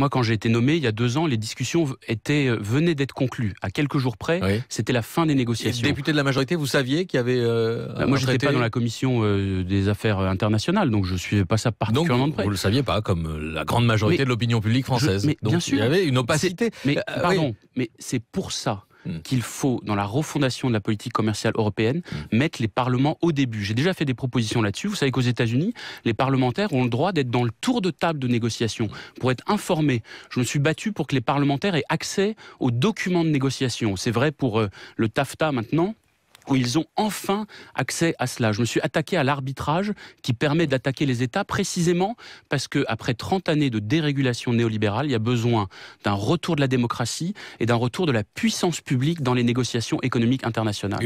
Moi, quand j'ai été nommé il y a deux ans, les discussions étaient, euh, venaient d'être conclues. À quelques jours près, c'était la fin des négociations. Et député de la majorité, vous saviez qu'il y avait. Euh, bah, moi, je n'étais pas dans la commission euh, des affaires internationales, donc je ne suivais pas ça particulièrement près. Vous ne le saviez pas, comme la grande majorité de l'opinion publique française. mais donc, Il y avait une opacité. Mais pardon, mais c'est pour ça Hmm. qu'il faut, dans la refondation de la politique commerciale européenne, hmm. mettre les parlements au début. J'ai déjà fait des propositions là-dessus. Vous savez qu'aux États-Unis, les parlementaires ont le droit d'être dans le tour de table de négociation hmm. pour être informés. Je me suis battu pour que les parlementaires aient accès aux documents de négociation. C'est vrai pour euh, le TAFTA maintenant où ils ont enfin accès à cela. Je me suis attaqué à l'arbitrage qui permet d'attaquer les États précisément parce que après 30 années de dérégulation néolibérale, il y a besoin d'un retour de la démocratie et d'un retour de la puissance publique dans les négociations économiques internationales.